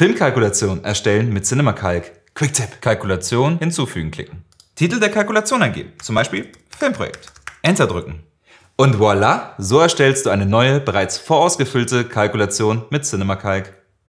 Filmkalkulation erstellen mit CinemaCalc. Tip. Kalkulation hinzufügen klicken. Titel der Kalkulation eingeben, zum Beispiel Filmprojekt. Enter drücken. Und voilà, so erstellst du eine neue, bereits vorausgefüllte Kalkulation mit CinemaCalc.